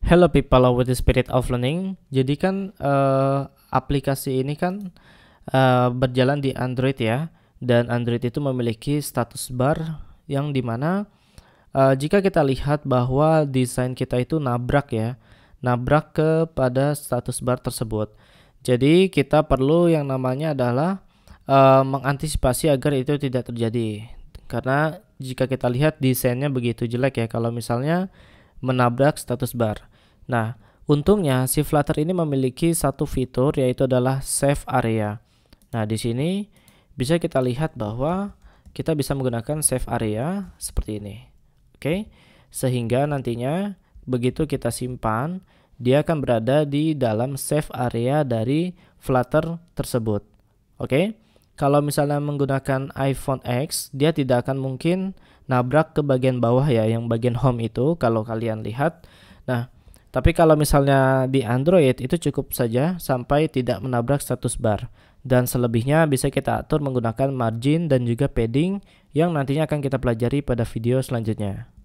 Hello people with the spirit of learning. Jadi kan uh, aplikasi ini kan uh, berjalan di Android ya dan Android itu memiliki status bar yang dimana uh, eh, jika kita lihat bahwa desain kita itu nabrak ya, nabrak kepada status bar tersebut. Jadi kita perlu yang namanya adalah uh, mengantisipasi agar itu tidak terjadi. Karena jika kita lihat desainnya begitu jelek ya kalau misalnya menabrak status bar. Nah, untungnya si Flutter ini memiliki satu fitur yaitu adalah save area. Nah, di sini bisa kita lihat bahwa kita bisa menggunakan save area seperti ini. Oke. Sehingga nantinya begitu kita simpan, dia akan berada di dalam save area dari Flutter tersebut. Oke. Okay? kalau misalnya menggunakan iPhone X, dia tidak akan mungkin nabrak ke bagian bawah ya, yang bagian home itu kalau kalian lihat. Nah, tapi kalau misalnya di Android itu cukup saja sampai tidak menabrak status bar. Dan selebihnya bisa kita atur menggunakan margin dan juga padding yang nantinya akan kita pelajari pada video selanjutnya.